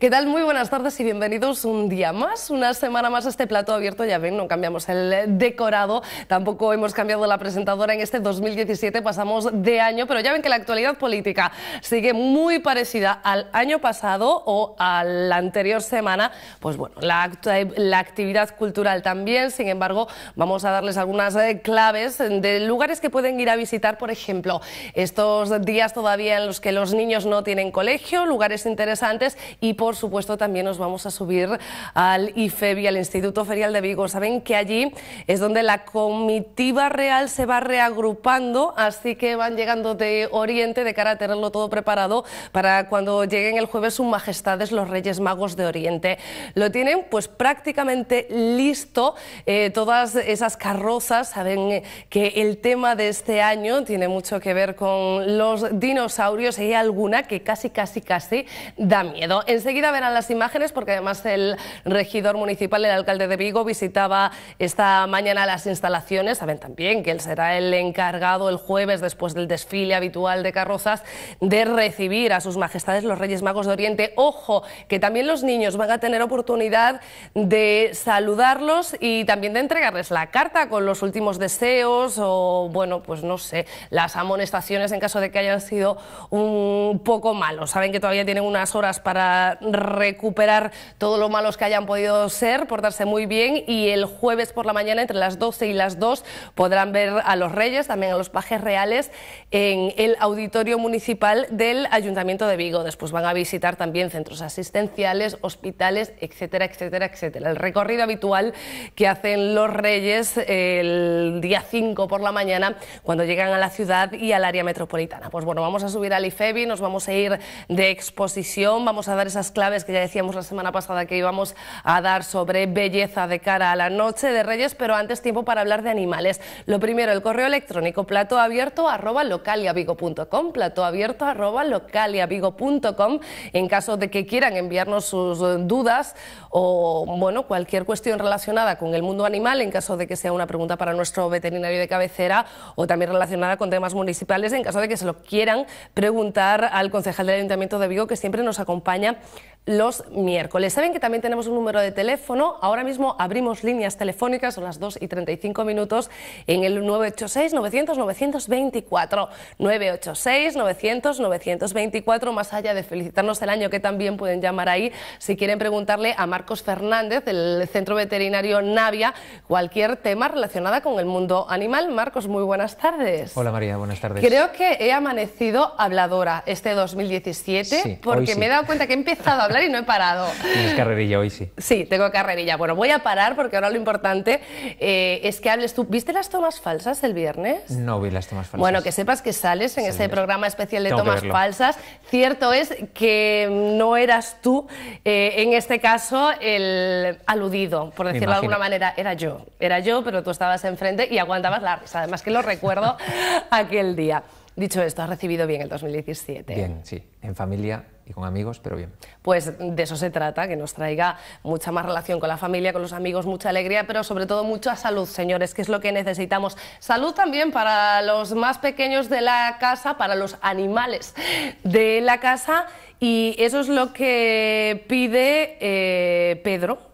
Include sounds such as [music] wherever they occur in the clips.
¿Qué tal? Muy buenas tardes y bienvenidos un día más, una semana más a este plato abierto. Ya ven, no cambiamos el decorado, tampoco hemos cambiado la presentadora en este 2017, pasamos de año, pero ya ven que la actualidad política sigue muy parecida al año pasado o a la anterior semana. Pues bueno, la, la actividad cultural también, sin embargo, vamos a darles algunas eh, claves de lugares que pueden ir a visitar, por ejemplo, estos días todavía en los que los niños no tienen colegio, lugares interesantes y por por supuesto, también nos vamos a subir al IFEBI, e al Instituto Ferial de Vigo. Saben que allí es donde la comitiva real se va reagrupando, así que van llegando de Oriente de cara a tenerlo todo preparado para cuando lleguen el jueves sus majestades los Reyes Magos de Oriente. Lo tienen pues prácticamente listo, eh, todas esas carrozas, saben que el tema de este año tiene mucho que ver con los dinosaurios y hay alguna que casi, casi, casi da miedo. Enseguida verán las imágenes porque además el regidor municipal, el alcalde de Vigo, visitaba esta mañana las instalaciones. Saben también que él será el encargado el jueves, después del desfile habitual de carrozas, de recibir a sus majestades los Reyes Magos de Oriente. Ojo, que también los niños van a tener oportunidad de saludarlos y también de entregarles la carta con los últimos deseos o, bueno, pues no sé, las amonestaciones en caso de que hayan sido un poco malos. Saben que todavía tienen unas horas para recuperar todo lo malos que hayan podido ser, portarse muy bien y el jueves por la mañana entre las 12 y las 2 podrán ver a los reyes, también a los pajes reales en el auditorio municipal del Ayuntamiento de Vigo. Después van a visitar también centros asistenciales, hospitales, etcétera, etcétera, etcétera. El recorrido habitual que hacen los reyes el día 5 por la mañana cuando llegan a la ciudad y al área metropolitana. Pues bueno, vamos a subir al IFEBI, nos vamos a ir de exposición, vamos a dar esas clases claves que ya decíamos la semana pasada que íbamos a dar sobre belleza de cara a la noche de Reyes, pero antes tiempo para hablar de animales. Lo primero, el correo electrónico platoabierto arroba localiavigo.com, platoabierto arroba localiavigo.com, en caso de que quieran enviarnos sus dudas o bueno, cualquier cuestión relacionada con el mundo animal, en caso de que sea una pregunta para nuestro veterinario de cabecera o también relacionada con temas municipales, en caso de que se lo quieran preguntar al concejal del Ayuntamiento de Vigo, que siempre nos acompaña los miércoles. Saben que también tenemos un número de teléfono. Ahora mismo abrimos líneas telefónicas, a las 2 y 35 minutos, en el 986-900-924. 986-900-924, más allá de felicitarnos el año que también pueden llamar ahí, si quieren preguntarle a Marcos Fernández del Centro Veterinario Navia cualquier tema relacionada con el mundo animal. Marcos, muy buenas tardes. Hola María, buenas tardes. Creo que he amanecido habladora este 2017 porque me he dado cuenta que he empezado a y no he parado. Tienes carrerilla hoy, sí. Sí, tengo carrerilla. Bueno, voy a parar porque ahora lo importante eh, es que hables tú. ¿Viste las tomas falsas el viernes? No vi las tomas falsas. Bueno, que sepas que sales en ese programa especial de tomas falsas. Cierto es que no eras tú, eh, en este caso, el aludido, por decirlo de alguna manera. Era yo, era yo, pero tú estabas enfrente y aguantabas la risa. Además que lo recuerdo [laughs] aquel día. Dicho esto, has recibido bien el 2017. Bien, sí, en familia y con amigos, pero bien. Pues de eso se trata, que nos traiga mucha más relación con la familia, con los amigos, mucha alegría, pero sobre todo mucha salud, señores, que es lo que necesitamos. Salud también para los más pequeños de la casa, para los animales de la casa. Y eso es lo que pide eh, Pedro,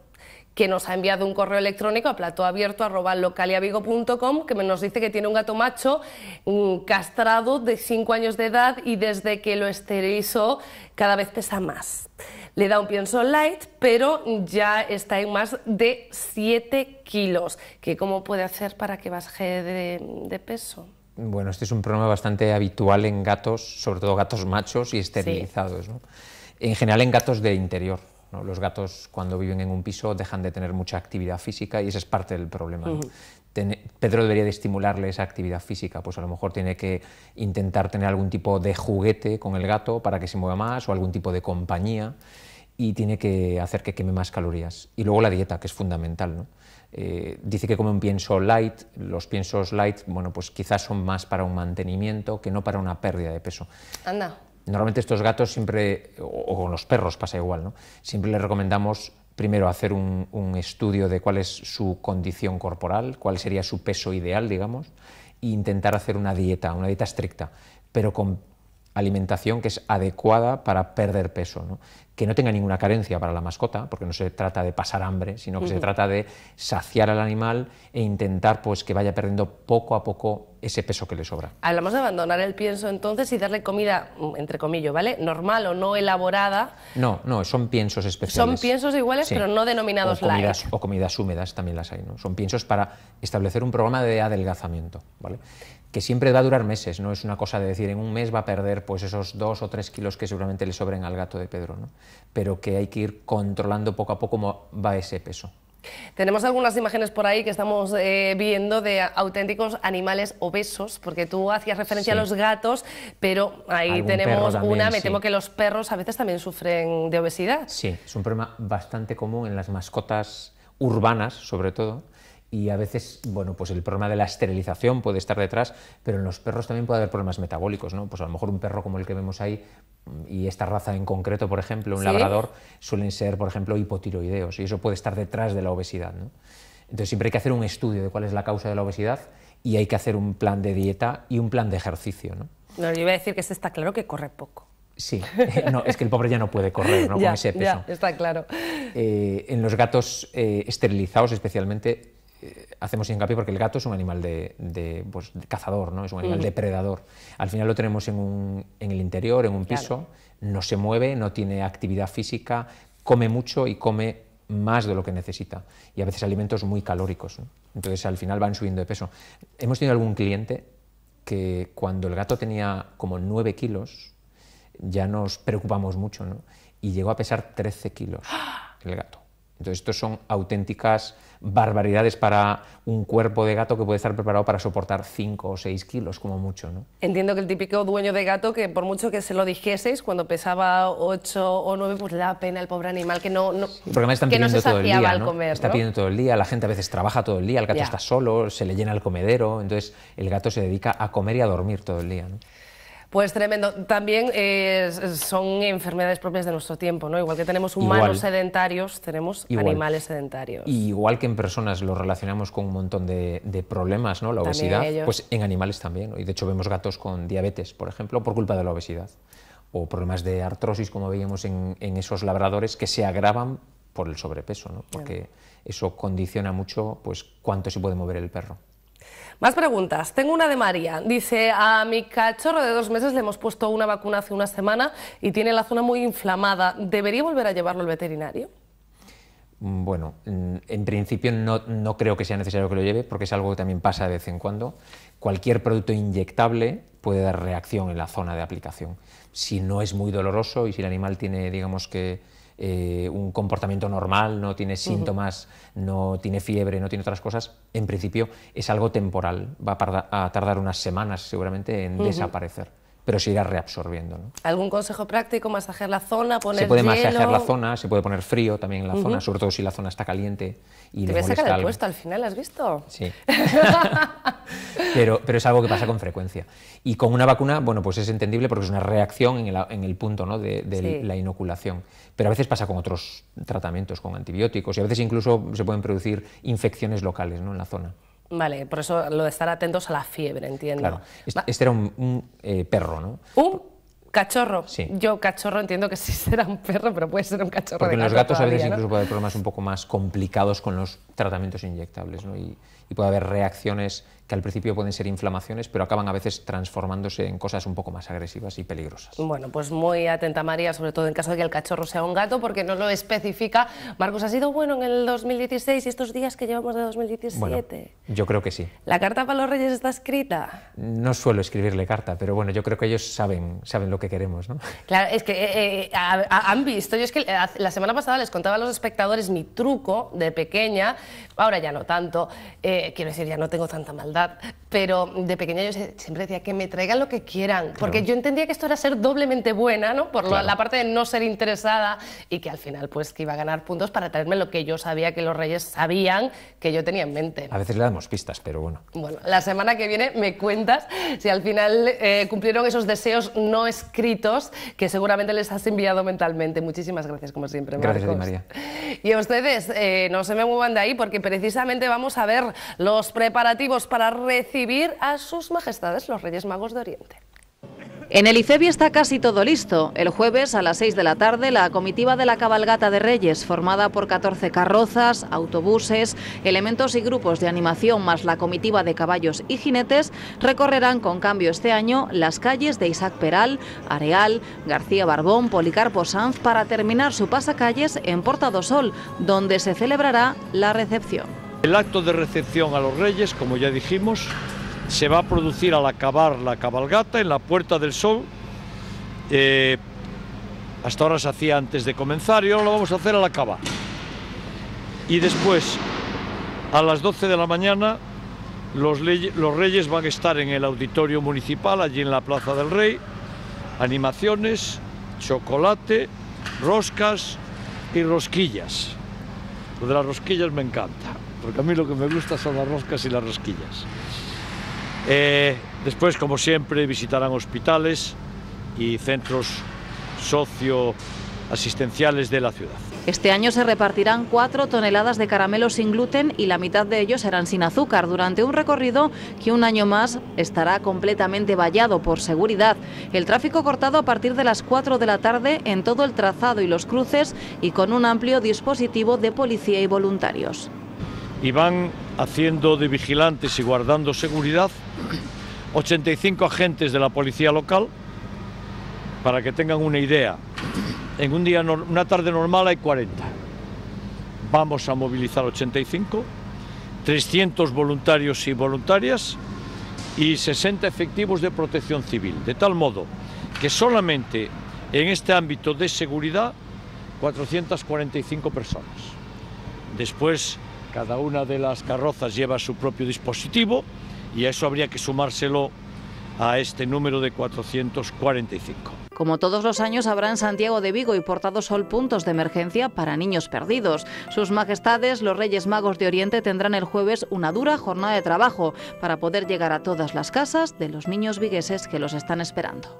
que nos ha enviado un correo electrónico a platoabierto.localiavigo.com que nos dice que tiene un gato macho mm, castrado de 5 años de edad y desde que lo esterilizó cada vez pesa más. Le da un pienso light, pero ya está en más de 7 kilos. ¿Qué ¿Cómo puede hacer para que baje de, peso? Bueno, este es un problema bastante habitual en gatos, sobre todo gatos machos y esterilizados. ¿no? En general en gatos de interior, los gatos cuando viven en un piso dejan de tener mucha actividad física y ese es parte del problema. Pedro debería estimularle esa actividad física, pues a lo mejor tiene que intentar tener algún tipo de juguete con el gato para que se mueva más o algún tipo de compañía y tiene que hacer que queme más calorías. Y luego la dieta, que es fundamental. ¿no? Eh, dice que come un pienso light, los piensos light, bueno, pues quizás son más para un mantenimiento que no para una pérdida de peso. Anda. Normalmente estos gatos siempre, o, con los perros pasa igual, ¿no? siempre les recomendamos primero hacer un, estudio de cuál es su condición corporal, cuál sería su peso ideal, digamos, e intentar hacer una dieta, una dieta estricta, pero con alimentación que es adecuada para perder peso, ¿no? que no tenga ninguna carencia para la mascota, porque no se trata de pasar hambre, sino que se trata de saciar al animal e intentar pues, que vaya perdiendo poco a poco ese peso que le sobra. Hablamos de abandonar el pienso entonces y darle comida, entre comillas, ¿vale? Normal o no elaborada. No, no, son piensos especiales. Son piensos iguales, pero no denominados o O comidas húmedas también las hay, ¿no? Son piensos para establecer un programa de adelgazamiento, ¿vale? que siempre va a durar meses, no es una cosa de decir en un mes va a perder pues esos dos o tres kilos que seguramente le sobren al gato de Pedro, ¿no? pero que hay que ir controlando poco a poco cómo va ese peso. Tenemos algunas imágenes por ahí que estamos eh, viendo de auténticos animales obesos, porque tú hacías referencia a los gatos, pero ahí tenemos una, me temo que los perros a veces también sufren de obesidad. Sí, es un problema bastante común en las mascotas urbanas, sobre todo y a veces, bueno, pues el problema de la esterilización puede estar detrás, pero en los perros también puede haber problemas metabólicos, ¿no? Pues a lo mejor un perro como el que vemos ahí, mm, y esta raza en concreto, por ejemplo, un labrador, suelen ser, por ejemplo, hipotiroideos, y eso puede estar detrás de la obesidad, ¿no? Entonces siempre hay que hacer un estudio de cuál es la causa de la obesidad y hay que hacer un plan de dieta y un plan de ejercicio, ¿no? no yo iba a decir que se este está claro que corre poco. Sí, [laughs] no, es que el pobre ya no puede correr ¿no? [laughs] con ese peso. Ya, está claro. Eh, en los gatos eh, esterilizados especialmente eh, hacemos hincapié porque el gato es un animal de, pues, cazador, ¿no? es un animal depredador. Al final lo tenemos en, el interior, en un piso, no se mueve, no tiene actividad física, come mucho y come más de lo que necesita y a veces alimentos muy calóricos. Entonces al final van subiendo de peso. Hemos tenido algún cliente que cuando el gato tenía como 9 kilos ya nos preocupamos mucho y llegó a pesar 13 kilos el gato. Entonces, estos son auténticas barbaridades para un cuerpo de gato que puede estar preparado para soportar 5 o 6 kilos, como mucho. ¿no? Entiendo que el típico dueño de gato, que por mucho que se lo dijeseis, cuando pesaba 8 o 9, pues le da pena el pobre animal que no, no, que no se saciaba el al ¿no? comer. Está pidiendo todo el día, la gente a veces trabaja todo el día, el gato está solo, se le llena el comedero, entonces el gato se dedica a comer y a dormir todo el día. ¿no? Pues tremendo. También eh, son enfermedades propias de nuestro tiempo, ¿no? Igual que tenemos humanos sedentarios, tenemos animales sedentarios. Y igual que en personas lo relacionamos con un montón de, problemas, ¿no? La obesidad, pues en animales también. Y de hecho vemos gatos con diabetes, por ejemplo, por culpa de la obesidad. O problemas de artrosis, como veíamos en, esos labradores, que se agravan por el sobrepeso, ¿no? Porque eso condiciona mucho pues, cuánto se puede mover el perro. Más preguntas. Tengo una de María. Dice, a mi cachorro de dos meses le hemos puesto una vacuna hace una semana y tiene la zona muy inflamada. ¿Debería volver a llevarlo al veterinario? Mm, bueno, mm, en principio no, no, creo que sea necesario que lo lleve porque es algo que también pasa de vez en cuando. Cualquier producto inyectable puede dar reacción en la zona de aplicación. Si no es muy doloroso y si el animal tiene, digamos que, eh, un comportamiento normal, no tiene síntomas, no tiene fiebre, no tiene otras cosas, en principio es algo temporal, va a tardar unas semanas seguramente en desaparecer pero se irá reabsorbiendo. ¿no? ¿Algún consejo práctico? ¿Masajear la zona? Poner se puede masajear la zona, se puede poner frío también en la zona, sobre todo si la zona está caliente. Y Te voy a sacar el puesto al final, ¿has visto? Sí. [laughs] pero, pero es algo que pasa con frecuencia. Y con una vacuna, bueno, pues es entendible porque es una reacción en el, en el punto ¿no? de, la inoculación. Pero a veces pasa con otros tratamientos, con antibióticos, y a veces incluso se pueden producir infecciones locales ¿no? en la zona. Vale, por eso lo de estar atentos a la fiebre, entiendo. Claro, este, este era un, eh, perro, ¿no? ¿Un? Cachorro. Sí. Yo cachorro entiendo que sí [laughs] será un perro, pero puede ser un cachorro. Porque en los gatos a veces incluso puede haber problemas un poco más complicados con los tratamientos inyectables, ¿no? Y, y puede haber reacciones que al principio pueden ser inflamaciones, pero acaban a veces transformándose en cosas un poco más agresivas y peligrosas. Bueno, pues muy atenta María, sobre todo en caso de que el cachorro sea un gato, porque no lo especifica. Marcos, ¿ha sido bueno en el 2016 y estos días que llevamos de 2017? yo creo que sí. ¿La carta para los reyes está escrita? No suelo escribirle carta, pero bueno, yo creo que ellos saben, saben lo que queremos, ¿no? Claro, es que eh, eh, han visto, yo es que eh, la semana pasada les contaba a los espectadores mi truco de pequeña, ahora ya no tanto, eh, quiero decir, ya no tengo tanta maldad, pero de pequeña yo siempre decía que me traigan lo que quieran, porque yo entendía que esto era ser doblemente buena, ¿no? Por la parte de no ser interesada y que al final pues que iba a ganar puntos para traerme lo que yo sabía que los reyes sabían que yo tenía en mente. A veces le damos pistas, pero bueno. Bueno, la semana que viene me cuentas si al final eh, cumplieron esos deseos no escritos que seguramente les has enviado mentalmente. Muchísimas gracias, como siempre. Gracias María. Y a ustedes, eh, no se me muevan de ahí porque precisamente vamos a ver los preparativos para recibir a sus majestades los Reyes Magos de Oriente. En el ICEBI e está casi todo listo. El jueves a las 6 de la tarde, la comitiva de la cabalgata de Reyes, formada por 14 carrozas, autobuses, elementos y grupos de animación, más la comitiva de caballos y jinetes, recorrerán con cambio este año las calles de Isaac Peral, Areal, García Barbón, Policarpo Sanz, para terminar su pasacalles en Porta Sol, donde se celebrará la recepción. El acto de recepción a los reyes, como ya dijimos, se va a producir al acabar la cabalgata en la Puerta del Sol. Eh, hasta ahora se hacía antes de comenzar y ahora lo vamos a hacer al acabar. Y después, a las 12 de la mañana, los, los reyes van a estar en el auditorio municipal, allí en la Plaza del Rey. Animaciones, chocolate, roscas y rosquillas. Lo de las rosquillas me encanta porque a mí lo que me gusta son las roscas y las rosquillas. Eh, después, como siempre, visitarán hospitales y centros socio-asistenciales de la ciudad. Este año se repartirán cuatro toneladas de caramelos sin gluten y la mitad de ellos serán sin azúcar durante un recorrido que un año más estará completamente vallado por seguridad. El tráfico cortado a partir de las 4 de la tarde en todo el trazado y los cruces y con un amplio dispositivo de policía y voluntarios y van haciendo de vigilantes y guardando seguridad 85 agentes de la policía local para que tengan una idea. En un día, una tarde normal hay 40. Vamos a movilizar 85, 300 voluntarios y voluntarias y 60 efectivos de protección civil. De tal modo que solamente en este ámbito de seguridad 445 personas. Después cada una de las carrozas lleva su propio dispositivo y a eso habría que sumárselo a este número de 445. Como todos los años habrá en Santiago de Vigo y Portado sol puntos de emergencia para niños perdidos. Sus majestades, los Reyes Magos de Oriente, tendrán el jueves una dura jornada de trabajo para poder llegar a todas las casas de los niños vigueses que los están esperando.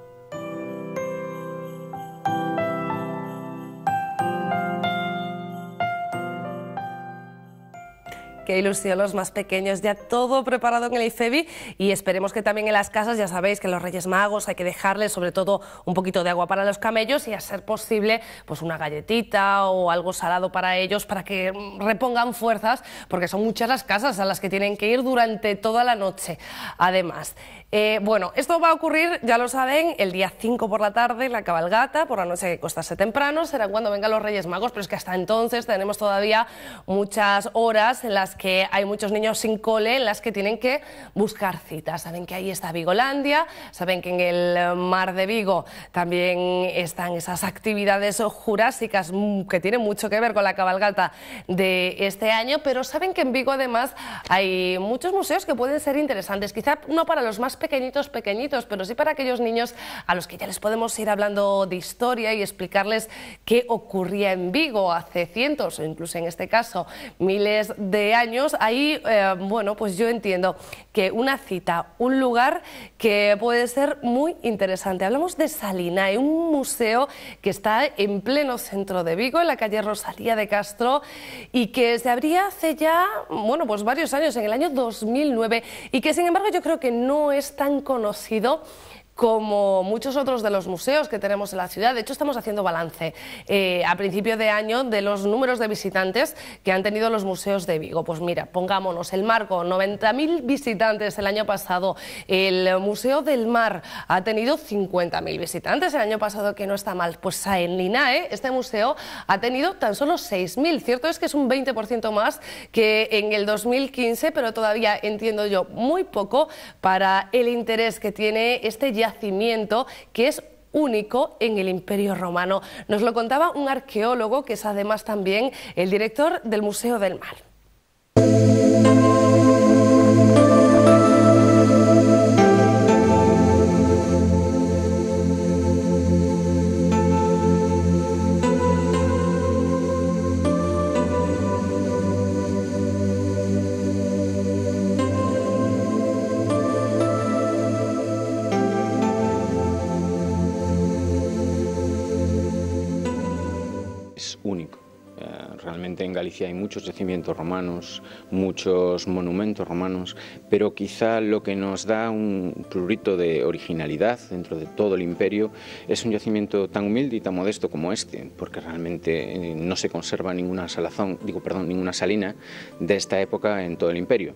que hay ilusión los más pequeños. Ya todo preparado en el IFEBI y esperemos que también en las casas, ya sabéis que los Reyes Magos hay que dejarles sobre todo un poquito de agua para los camellos y a ser posible pues una galletita o algo salado para ellos para que repongan fuerzas porque son muchas las casas a las que tienen que ir durante toda la noche. Además, eh, bueno, esto va a ocurrir, ya lo saben, el día 5 por la tarde, la cabalgata, por la noche que costase temprano, será cuando vengan los Reyes Magos, pero es que hasta entonces tenemos todavía muchas horas en las que hay muchos niños sin cole, en las que tienen que buscar citas. Saben que ahí está Vigolandia, saben que en el mar de Vigo también están esas actividades jurásicas mm, que tienen mucho que ver con la cabalgata de este año, pero saben que en Vigo además hay muchos museos que pueden ser interesantes, quizá uno para los más pequeñitos, pequeñitos, pero sí para aquellos niños a los que ya les podemos ir hablando de historia y explicarles qué ocurría en Vigo hace cientos o incluso en este caso miles de años. Ahí, eh, bueno, pues yo entiendo que una cita, un lugar que puede ser muy interesante. Hablamos de Salina, eh, un museo que está en pleno centro de Vigo, en la calle Rosalía de Castro, y que se abría hace ya, bueno, pues varios años, en el año 2009, y que sin embargo yo creo que no es tan conocido como muchos otros de los museos que tenemos en la ciudad. De hecho, estamos haciendo balance eh, a principio de año de los números de visitantes que han tenido los museos de Vigo. Pues mira, pongámonos el marco, 90.000 visitantes el año pasado. El Museo del Mar ha tenido 50.000 visitantes el año pasado, que no está mal. Pues en Linae, este museo ha tenido tan solo 6.000. Cierto es que es un 20% más que en el 2015, pero todavía entiendo yo muy poco para el interés que tiene este ya que es único en el Imperio Romano. Nos lo contaba un arqueólogo que es además también el director del Museo del Mar. hay muchos yacimientos romanos, muchos monumentos romanos, pero quizá lo que nos da un prurito de originalidad dentro de todo el imperio es un yacimiento tan humilde y tan modesto como este, porque realmente eh, no se conserva ninguna salazón, digo, perdón, ninguna salina de esta época en todo el imperio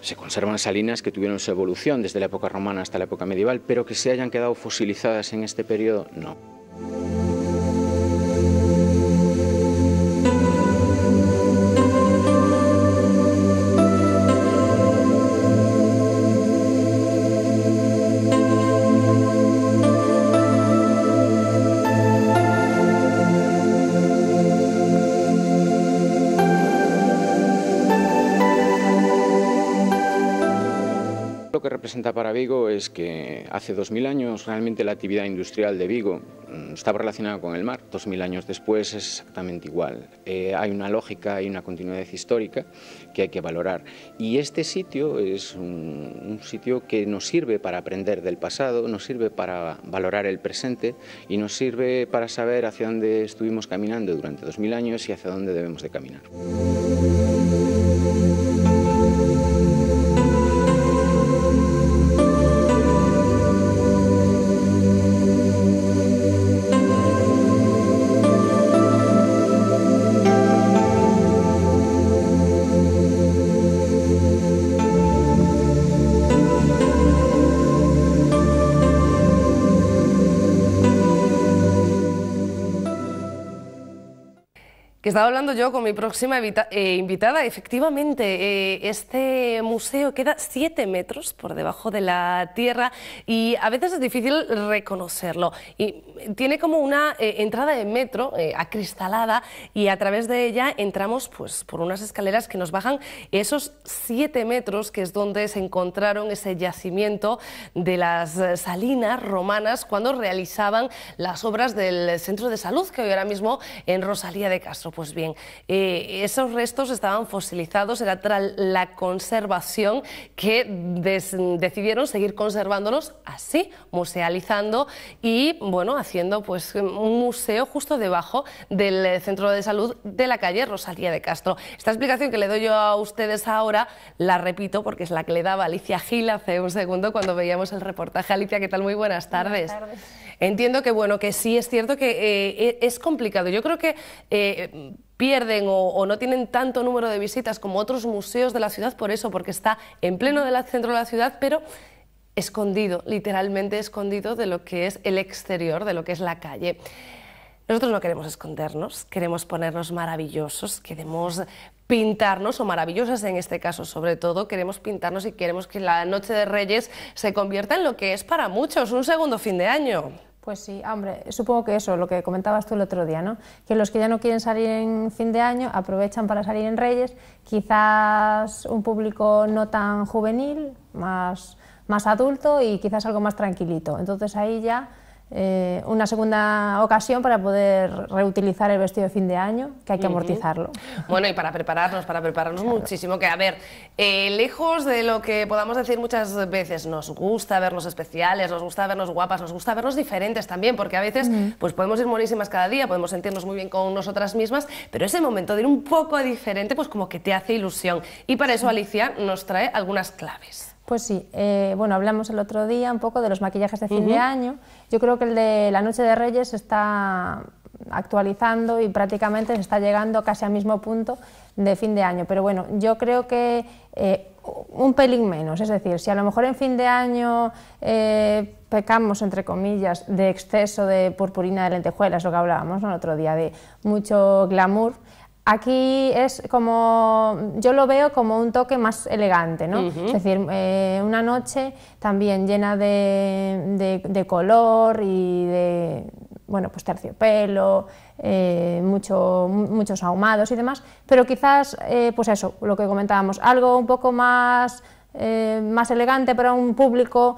se conservan salinas que tuvieron su evolución desde la época romana hasta la época medieval, pero que se hayan quedado fosilizadas en este periodo, no. representa para Vigo es que hace 2.000 años realmente la actividad industrial de Vigo mm, estaba relacionada con el mar. 2.000 años después es exactamente igual. Eh, hay una lógica, hay una continuidad histórica que hay que valorar. Y este sitio es un, un sitio que nos sirve para aprender del pasado, nos sirve para valorar el presente y nos sirve para saber hacia dónde estuvimos caminando durante 2.000 años y hacia dónde debemos de caminar. Estaba hablando yo con mi próxima eh, invitada. Efectivamente, eh, este museo queda siete metros por debajo de la tierra y a veces es difícil reconocerlo. Y tiene como una eh, entrada de metro acristalada y a través de ella entramos pues, por unas escaleras que nos bajan esos siete metros, que es donde se encontraron ese yacimiento de las salinas romanas cuando realizaban las obras del centro de salud que hoy ahora mismo en Rosalía de Castro. Pues pues bien, eh, esos restos estaban fosilizados, era la conservación que decidieron seguir conservándolos así, musealizando y bueno, haciendo pues un museo justo debajo del centro de salud de la calle Rosalía de Castro. Esta explicación que le doy yo a ustedes ahora la repito porque es la que le daba Alicia Gil hace un segundo cuando veíamos el reportaje. Alicia, ¿qué tal? Muy buenas tardes. Buenas tardes. Entiendo que, bueno, que sí es cierto que eh, e, es complicado. Yo creo que... Eh, pierden o, o, no tienen tanto número de visitas como otros museos de la ciudad por eso, porque está en pleno del centro de la ciudad, pero escondido, literalmente escondido de lo que es el exterior, de lo que es la calle. Nosotros no queremos escondernos, queremos ponernos maravillosos, queremos pintarnos, o maravillosas en este caso sobre todo, queremos pintarnos y queremos que la Noche de Reyes se convierta en lo que es para muchos un segundo fin de año. Pues sí, hombre, supongo que eso, lo que comentabas tú el otro día, ¿no? Que los que ya no quieren salir en fin de año aprovechan para salir en Reyes, quizás un público no tan juvenil, más, más adulto y quizás algo más tranquilito. Entonces ahí ya eh, una segunda ocasión para poder reutilizar el vestido de fin de año, que hay que amortizarlo. Bueno, y para prepararnos, para prepararnos muchísimo, que a ver, eh, lejos de lo que podamos decir muchas veces, nos gusta vernos especiales, nos gusta vernos guapas, nos gusta vernos diferentes también, porque a veces pues podemos ir buenísimas cada día, podemos sentirnos muy bien con nosotras mismas, pero ese momento de ir un poco diferente, pues como que te hace ilusión. Y para eso Alicia nos trae algunas claves. Pues sí, eh, bueno, hablamos el otro día un poco de los maquillajes de fin de año. Yo creo que el de la Noche de Reyes está actualizando y prácticamente se está llegando casi al mismo punto de fin de año. Pero bueno, yo creo que eh, un pelín menos, es decir, si a lo mejor en fin de año eh, pecamos, entre comillas, de exceso de purpurina de lentejuelas, lo que hablábamos el otro día, de mucho glamour, aquí es como, yo lo veo como un toque más elegante, ¿no? Es decir, eh, una noche también llena de, color y de, bueno, pues terciopelo, eh, mucho, muchos ahumados y demás, pero quizás, eh, pues eso, lo que comentábamos, algo un poco más, eh, más elegante para un público,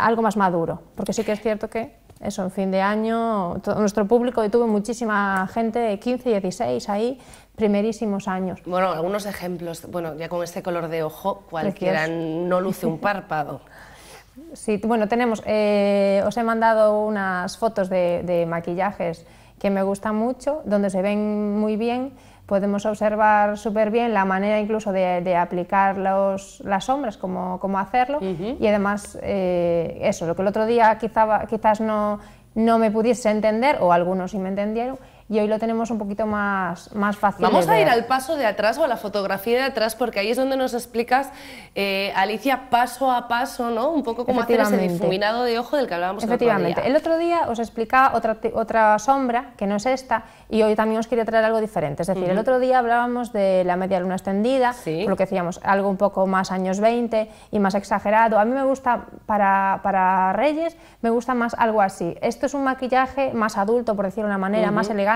algo más maduro, porque sí que es cierto que eso, en fin de año, todo nuestro público, y tuve muchísima gente de 15, 16 ahí, primerísimos años. Bueno, algunos ejemplos, bueno, ya con este color de ojo, cualquiera no luce un párpado. [laughs] Sí, bueno, tenemos, eh, os he mandado unas fotos de maquillajes que me gustan mucho, donde se ven muy bien podemos observar súper bien la manera incluso de, de aplicar las sombras, cómo, hacerlo. Y además, eh, eso, lo que el otro día quizás no, no me pudiese entender, o algunos sí me entendieron, y hoy lo tenemos un poquito más, más fácil. Vamos a ir al paso de atrás o a la fotografía de atrás, porque ahí es donde nos explicas, eh, Alicia, paso a paso, ¿no? Un poco como hacer ese difuminado de ojo del que hablábamos Efectivamente. El otro día, el otro día os explicaba otra, otra sombra, que no es esta, y hoy también os quería traer algo diferente. Es decir, el otro día hablábamos de la media luna extendida, por lo que decíamos, algo un poco más años 20 y más exagerado. A mí me gusta, para, para Reyes, me gusta más algo así. Esto es un maquillaje más adulto, por decir una manera, más elegante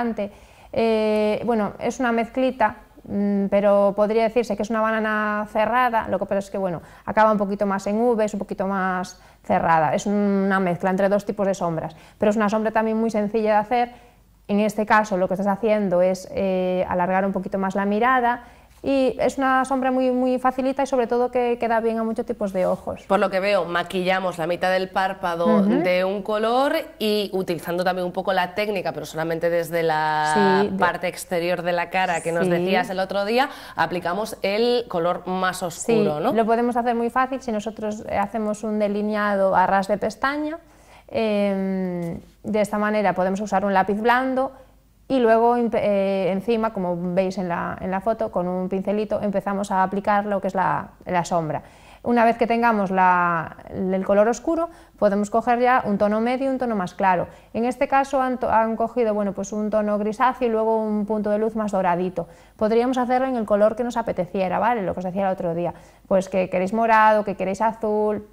eh, bueno, es una mezclita, mm, pero podría decirse que es una banana cerrada, lo que pasa es que bueno, acaba un poquito más en V, es un poquito más cerrada, es una mezcla entre dos tipos de sombras, pero es una sombra también muy sencilla de hacer, en este caso lo que estás haciendo es eh, alargar un poquito más la mirada y es una sombra muy, muy facilita y sobre todo que queda bien a muchos tipos de ojos. Por lo que veo, maquillamos la mitad del párpado de un color y utilizando también un poco la técnica, pero solamente desde la parte exterior de la cara que nos decías el otro día, aplicamos el color más oscuro, Lo podemos hacer muy fácil si nosotros hacemos un delineado a ras de pestaña. Em, de esta manera podemos usar un lápiz blando y luego eh, encima, como veis en la, foto, con un pincelito empezamos a aplicar lo que es la, sombra. Una vez que tengamos el color oscuro, podemos coger ya un tono medio y un tono más claro. En este caso han, cogido bueno, pues un tono grisáceo y luego un punto de luz más doradito. Podríamos hacerlo en el color que nos apeteciera, ¿vale? Lo que os decía el otro día, pues que queréis morado, que queréis azul,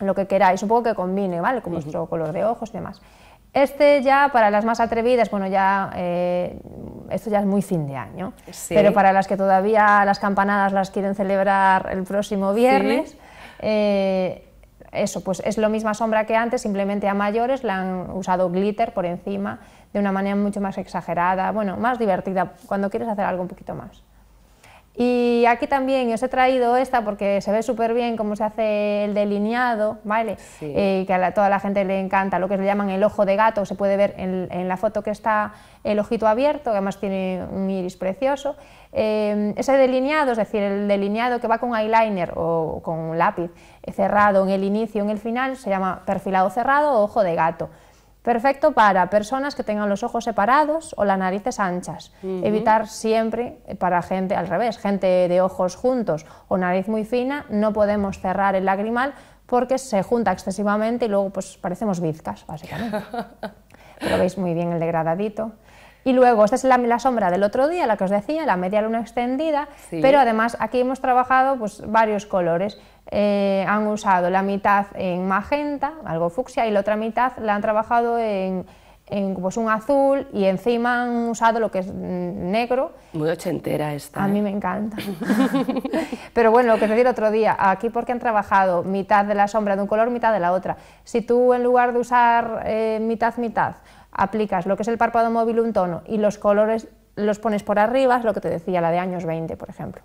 lo que queráis, Supongo poco que combine, ¿vale? Con vuestro color de ojos y demás. Este ya para las más atrevidas, bueno, ya eh, esto ya es muy fin de año, pero para las que todavía las campanadas las quieren celebrar el próximo viernes, eh, eso, pues es lo misma sombra que antes, simplemente a mayores le han usado glitter por encima de una manera mucho más exagerada, bueno, más divertida, cuando quieres hacer algo un poquito más. Y aquí también os he traído esta porque se ve súper bien cómo se hace el delineado, ¿vale? Eh, que a toda la gente le encanta, lo que le llaman el ojo de gato, se puede ver en, la foto que está el ojito abierto, que además tiene un iris precioso. Eh, ese delineado, es decir, el delineado que va con eyeliner o con un lápiz eh, cerrado en el inicio, en el final, se llama perfilado cerrado o ojo de gato. Perfecto para personas que tengan los ojos separados o las narices anchas. Evitar siempre eh, para gente al revés, gente de ojos juntos o nariz muy fina, no podemos cerrar el lagrimal porque se junta excesivamente y luego pues parecemos bizcas, básicamente. [laughs] Pero veis muy bien el degradadito. Y luego, esta es la, sombra del otro día, la que os decía, la media luna extendida, pero además aquí hemos trabajado pues, varios colores. Eh, han usado la mitad en magenta, algo fucsia, y la otra mitad la han trabajado en, un azul y encima han usado lo que es negro. Muy ochentera esta. A mí ¿eh? me encanta. [laughs] Pero bueno, lo que te decía el otro día, aquí porque han trabajado mitad de la sombra de un color, mitad de la otra. Si tú en lugar de usar eh, mitad, mitad, aplicas lo que es el párpado móvil un tono y los colores los pones por arriba, es lo que te decía, la de años 20, por ejemplo.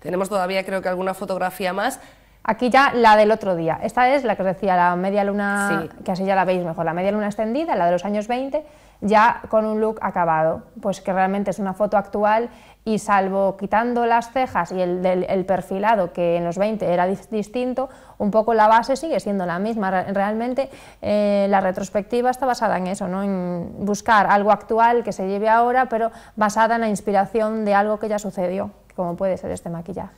Tenemos todavía creo que alguna fotografía más. Aquí ya la del otro día. Esta es la que os decía, la media luna, que así ya la veis mejor, la media luna extendida, la de los años 20, ya con un look acabado, pues que realmente es una foto actual y salvo quitando las cejas y el, perfilado que en los 20 era distinto, un poco la base sigue siendo la misma. Realmente eh, la retrospectiva está basada en eso, ¿no? en buscar algo actual que se lleve ahora, pero basada en la inspiración de algo que ya sucedió como puede ser este maquillaje.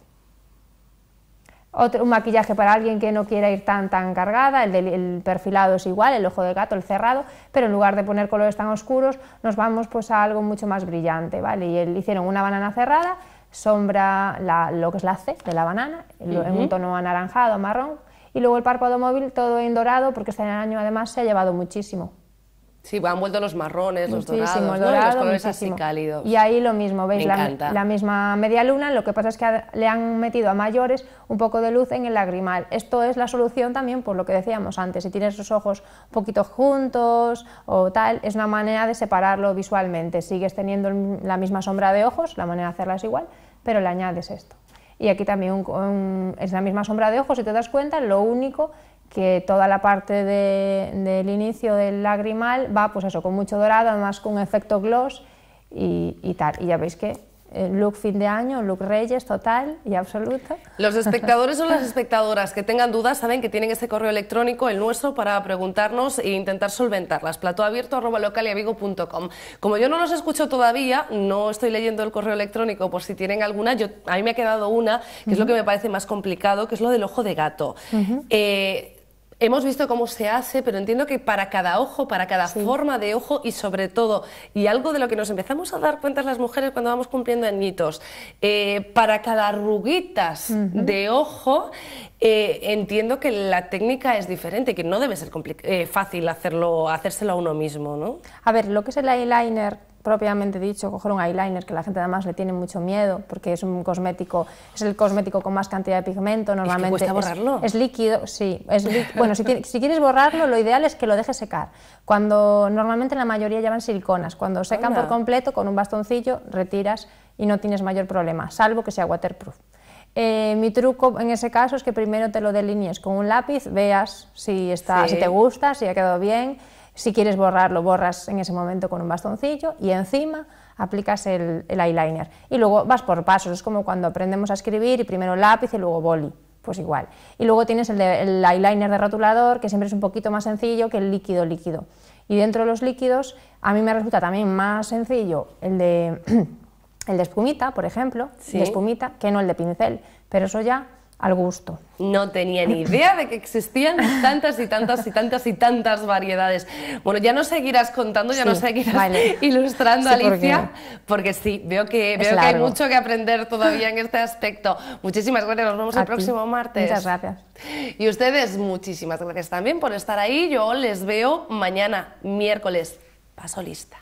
Otro, un maquillaje para alguien que no quiera ir tan tan cargada, el, perfilado es igual, el ojo de gato, el cerrado, pero en lugar de poner colores tan oscuros nos vamos pues a algo mucho más brillante, ¿vale? Y hicieron una banana cerrada, sombra la, lo que es la C de la banana, en un tono anaranjado, marrón, y luego el párpado móvil todo en dorado porque este año además se ha llevado muchísimo. Sí, han vuelto los marrones, los dorados, los colores así cálidos. Y ahí lo mismo, veis la, misma media luna, lo que pasa es que le han metido a mayores un poco de luz en el lagrimal. Esto es la solución también por lo que decíamos antes, si tienes los ojos un poquito juntos o tal, es una manera de separarlo visualmente. Sigues teniendo la misma sombra de ojos, la manera de hacerla es igual, pero le añades esto. Y aquí también es la misma sombra de ojos, y te das cuenta, lo único que toda la parte del inicio del lagrimal va pues eso, con mucho dorado, además con efecto gloss y, tal. Y ya veis que eh, look fin de año, look reyes total y absoluto. Los espectadores o las [laughs] espectadoras que tengan dudas saben que tienen este correo electrónico, el nuestro, para preguntarnos e intentar solventarlas. platoabierto.localiavigo.com Como yo no los escucho todavía, no estoy leyendo el correo electrónico por si tienen alguna. Yo, a mí me ha quedado una, que es lo que me parece más complicado, que es lo del ojo de gato. Hemos visto cómo se hace, pero entiendo que para cada ojo, para cada forma de ojo y sobre todo, y algo de lo que nos empezamos a dar cuenta las mujeres cuando vamos cumpliendo añitos, eh, para cada ruguitas de ojo, eh, entiendo que la técnica es diferente, que no debe ser eh, fácil hacerlo, hacérselo a uno mismo, ¿no? A ver, lo que es el eyeliner propiamente dicho, coger un eyeliner, que la gente además le tiene mucho miedo, porque es un cosmético, es el cosmético con más cantidad de pigmento, normalmente. Es, borrarlo. es, líquido, sí. [laughs] bueno, si, quieres borrarlo, lo ideal es que lo dejes secar. Cuando normalmente la mayoría llevan siliconas, cuando secan por completo con un bastoncillo, retiras y no tienes mayor problema, salvo que sea waterproof. Eh, mi truco en ese caso es que primero te lo delinees con un lápiz, veas si, está, si te gusta, si ha quedado bien si quieres borrarlo, borras en ese momento con un bastoncillo y encima aplicas el, eyeliner. Y luego vas por pasos, es como cuando aprendemos a escribir y primero lápiz y luego boli pues igual. Y luego tienes el, eyeliner de rotulador, que siempre es un poquito más sencillo que el líquido líquido. Y dentro de los líquidos, a mí me resulta también más sencillo el de, [clears throat] el de espumita, por ejemplo, que no el de pincel. Pero eso ya al gusto. No tenía ni idea de que existían tantas y tantas y tantas y tantas variedades. Bueno, ya no seguirás contando, ya no seguirás ilustrando, Alicia, porque... sí, veo, que, hay mucho que aprender todavía en este aspecto. Muchísimas gracias, nos vemos el próximo martes. Muchas gracias. Y ustedes, muchísimas gracias también por estar ahí. Yo les veo mañana, miércoles. Paso lista.